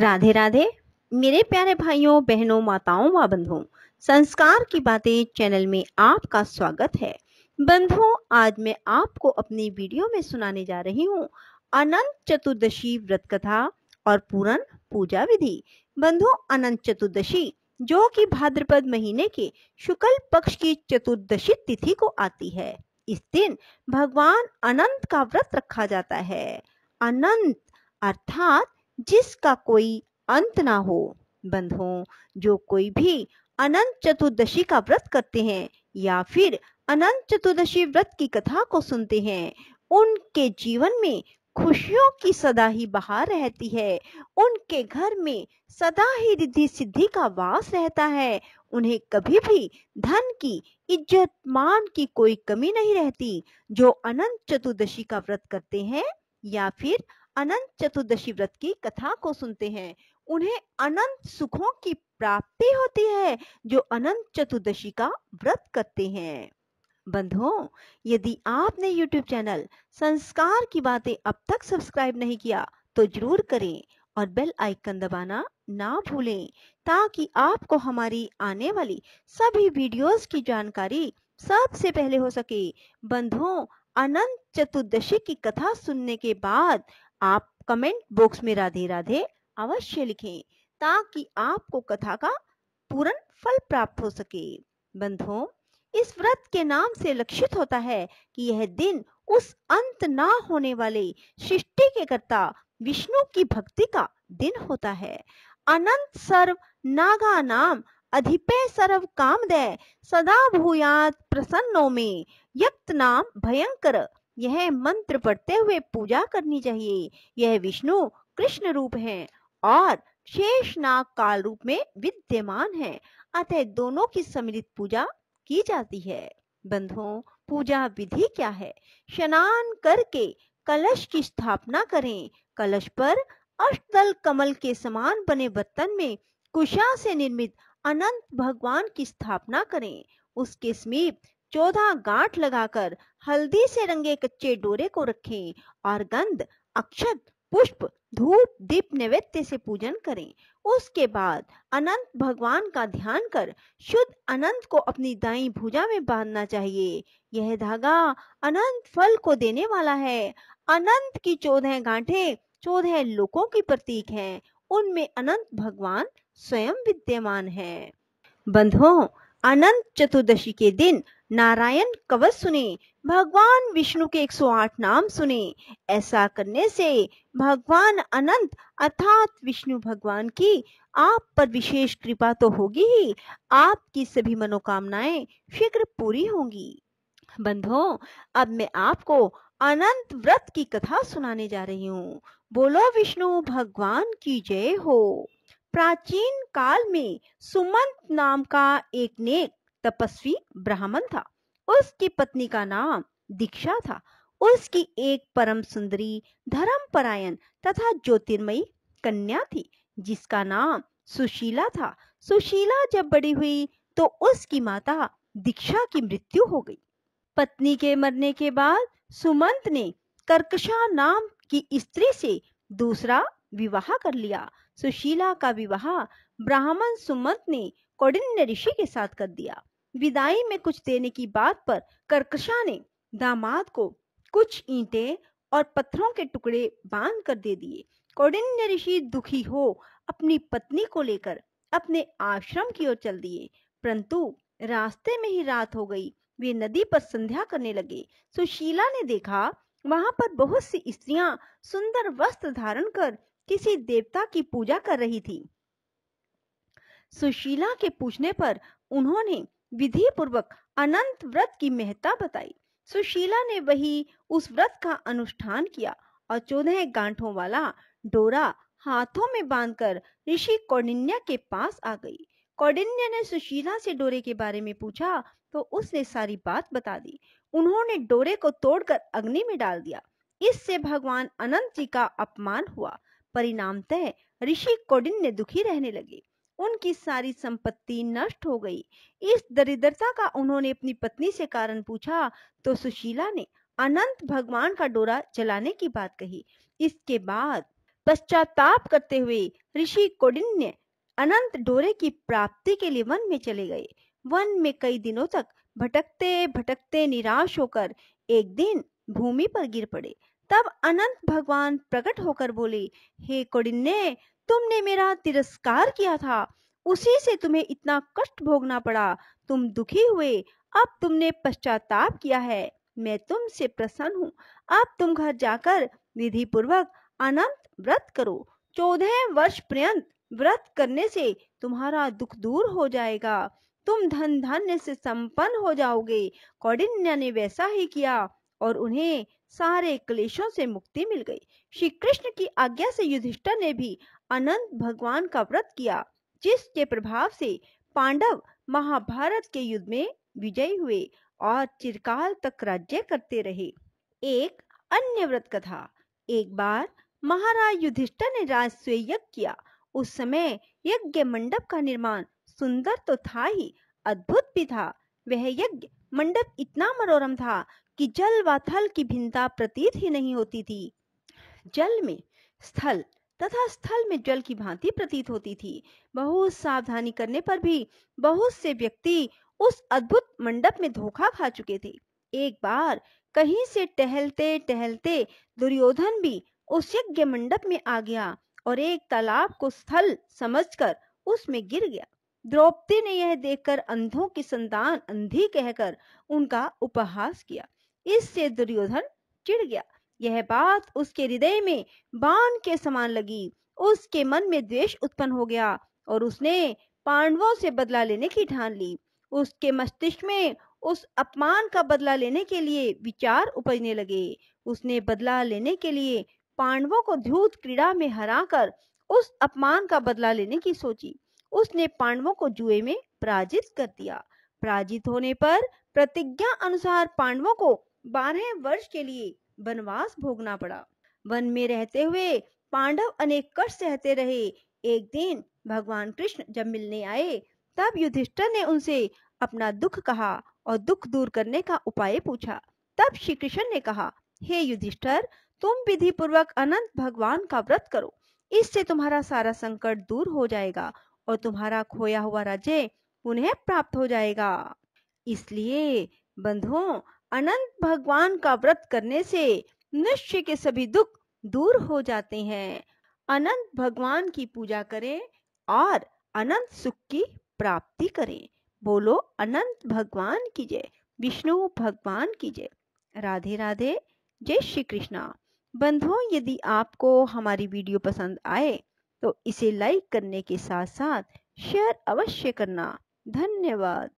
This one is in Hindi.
राधे राधे मेरे प्यारे भाइयों बहनों माताओं व बंधुओं संस्कार की बातें चैनल में आपका स्वागत है बंधुओं आज मैं आपको अपनी वीडियो में सुनाने जा रही हूँ अनंत चतुर्दशी व्रत कथा और पूरन पूजा विधि बंधु अनंत चतुर्दशी जो कि भाद्रपद महीने के शुक्ल पक्ष की चतुर्दशी तिथि को आती है इस दिन भगवान अनंत का व्रत रखा जाता है अनंत अर्थात जिसका कोई अंत ना हो बंधुओं जो कोई भी अनंत चतुर्दशी का व्रत करते हैं या फिर अनंत चतुर्दशी व्रत की कथा को सुनते हैं उनके जीवन में खुशियों की सदा ही बहार रहती है उनके घर में सदा ही रिद्धि सिद्धि का वास रहता है उन्हें कभी भी धन की इज्जत मान की कोई कमी नहीं रहती जो अनंत चतुर्दशी का व्रत करते हैं या फिर अनंत चतुर्दशी व्रत की कथा को सुनते हैं उन्हें अनंत सुखों की प्राप्ति होती है जो अनंत चतुर्दशी का व्रत करते हैं बंधुओं यदि आपने YouTube चैनल संस्कार की बातें अब तक सब्सक्राइब नहीं किया तो जरूर करें और बेल आइकन दबाना ना भूलें ताकि आपको हमारी आने वाली सभी वीडियोस की जानकारी सबसे पहले हो सके बंधुओं अनंत चतुर्दशी की कथा सुनने के बाद आप कमेंट बॉक्स में राधे राधे अवश्य लिखें ताकि आपको कथा का पूर्ण फल प्राप्त हो सके बंधुओं इस व्रत के नाम से लक्षित होता है कि यह दिन उस अंत ना होने वाले सृष्टि के कर्ता विष्णु की भक्ति का दिन होता है अनंत सर्व नागा नाम अधिपे सर्व काम दे सदा भूयात प्रसन्नो में यक्त नाम भयंकर यह मंत्र पढ़ते हुए पूजा करनी चाहिए यह विष्णु कृष्ण रूप है और शेष नाग काल रूप में विद्यमान है अतः दोनों की सम्मिलित पूजा की जाती है बंधुओं पूजा विधि क्या है स्नान करके कलश की स्थापना करें कलश पर अष्टदल कमल के समान बने बर्तन में कुशा से निर्मित अनंत भगवान की स्थापना करें उसके समीप चौदह गांठ लगाकर हल्दी से रंगे कच्चे डोरे को रखें और गंध अक्षत पुष्प धूप दीप नैवेद्य से पूजन करें उसके बाद अनंत भगवान का ध्यान कर शुद्ध अनंत को अपनी दाई भुजा में बांधना चाहिए यह धागा अनंत फल को देने वाला है अनंत की चौदह गांठे चौदह लोकों की प्रतीक हैं उनमें अनंत भगवान स्वयं विद्यमान है बंधुओं अनंत चतुर्दशी के दिन नारायण कवच सुने भगवान विष्णु के 108 नाम सुने ऐसा करने से भगवान अनंत अर्थात विष्णु भगवान की आप पर विशेष कृपा तो होगी ही आपकी सभी मनोकामनाएं शीघ्र पूरी होंगी बंधुओं अब मैं आपको अनंत व्रत की कथा सुनाने जा रही हूँ बोलो विष्णु भगवान की जय हो प्राचीन काल में सुमंत नाम का एक नेक तपस्वी ब्राह्मण था उसकी पत्नी का नाम दीक्षा था उसकी एक परम सुंदरी धर्म परायण तथा ज्योतिर्मयी कन्या थी जिसका नाम सुशीला था सुशीला जब बड़ी हुई तो उसकी माता दीक्षा की मृत्यु हो गई पत्नी के मरने के बाद सुमंत ने कर्कशा नाम की स्त्री से दूसरा विवाह कर लिया सुशीला का विवाह ब्राह्मण सुमंत ने कौडिन्य ऋषि के साथ कर दिया विदाई में कुछ देने की बात पर कर्कशा ने दामाद को कुछ ईंटे और पत्थरों के टुकड़े बांध कर दे दिए कौडिन्य ऋषि दुखी हो अपनी पत्नी को लेकर अपने आश्रम की ओर चल दिए परंतु रास्ते में ही रात हो गई वे नदी पर संध्या करने लगे सुशीला ने देखा वहां पर बहुत सी स्त्रियां सुंदर वस्त्र धारण कर किसी देवता की पूजा कर रही थी सुशीला के पूछने पर उन्होंने विधि पूर्वक अनंत व्रत की महत्ता बताई सुशीला ने वही उस व्रत का अनुष्ठान किया और चौदह गांठों वाला डोरा हाथों में बांधकर ऋषि कौनिन्या के पास आ गई कौडिन्य ने सुशीला से डोरे के बारे में पूछा तो उसने सारी बात बता दी उन्होंने डोरे को तोड़कर अग्नि में डाल दिया इससे भगवान अनंत जी का अपमान हुआ परिणामतः ऋषि कौडिन्य दुखी रहने लगे उनकी सारी संपत्ति नष्ट हो गई इस दरिद्रता का उन्होंने अपनी पत्नी से कारण पूछा तो सुशीला ने अनंत भगवान का डोरा जलाने की बात कही इसके बाद पश्चाताप करते हुए ऋषि कौडिन्य अनंत डोरे की प्राप्ति के लिए वन में चले गए वन में कई दिनों तक भटकते भटकते निराश होकर एक दिन भूमि पर गिर पड़े तब अनंत भगवान प्रकट होकर बोले हे कोडिन्ने तुमने मेरा तिरस्कार किया था उसी से तुम्हें इतना कष्ट भोगना पड़ा तुम दुखी हुए अब तुमने पश्चाताप किया है मैं तुमसे प्रसन्न हूँ अब तुम घर जाकर विधि पूर्वक अनंत व्रत करो चौदह वर्ष पर्यंत व्रत करने से तुम्हारा दुख दूर हो जाएगा तुम धन धान्य से संपन्न हो जाओगे कौडिन्य ने वैसा ही किया और उन्हें सारे क्लेशों से मुक्ति मिल गई श्री कृष्ण की आज्ञा से युधिष्ठर ने भी अनंत भगवान का व्रत किया जिसके प्रभाव से पांडव महाभारत के युद्ध में विजयी हुए और चिरकाल तक राज्य करते रहे एक अन्य व्रत कथा एक बार महाराज युधिष्ठर ने राजस्व यज्ञ किया उस समय यज्ञ मंडप का निर्माण सुंदर तो था ही अद्भुत भी था वह यज्ञ मंडप इतना मनोरम था कि जल व थल की भिन्नता प्रतीत ही नहीं होती थी जल में स्थल तथा स्थल में जल की भांति प्रतीत होती थी बहुत सावधानी करने पर भी बहुत से व्यक्ति उस अद्भुत मंडप में धोखा खा चुके थे एक बार कहीं से टहलते टहलते दुर्योधन भी उस यज्ञ मंडप में आ गया और एक तालाब को स्थल समझकर उसमें गिर गया द्रौपदी ने यह देखकर अंधों की संतान अंधी कहकर उनका उपहास किया इससे दुर्योधन चिढ़ गया यह बात उसके हृदय में बाण के समान लगी उसके मन में द्वेष उत्पन्न हो गया और उसने पांडवों से बदला लेने की ठान ली उसके मस्तिष्क में उस अपमान का बदला लेने के लिए विचार उपजने लगे उसने बदला लेने के लिए पांडवों को ध्युत क्रीड़ा में हराकर उस अपमान का बदला लेने की सोची उसने पांडवों को जुए में पराजित कर दिया पराजित होने पर प्रतिज्ञा अनुसार पांडवों को बारह वर्ष के लिए वनवास भोगना पड़ा वन में रहते हुए पांडव अनेक कष्ट सहते रहे एक दिन भगवान कृष्ण जब मिलने आए तब युधिष्ठर ने उनसे अपना दुख कहा और दुख दूर करने का उपाय पूछा तब श्री कृष्ण ने कहा हे युधिष्ठर तुम विधि पूर्वक अनंत भगवान का व्रत करो इससे तुम्हारा सारा संकट दूर हो जाएगा और तुम्हारा खोया हुआ राज्य पुनः प्राप्त हो जाएगा इसलिए बंधुओं अनंत भगवान का व्रत करने से निश्चय के सभी दुख दूर हो जाते हैं अनंत भगवान की पूजा करें और अनंत सुख की प्राप्ति करें बोलो अनंत भगवान की जय विष्णु भगवान की जय राधे राधे जय श्री कृष्णा बंधुओं यदि आपको हमारी वीडियो पसंद आए तो इसे लाइक करने के साथ साथ शेयर अवश्य करना धन्यवाद